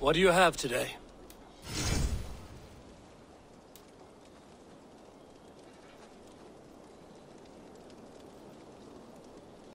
What do you have today?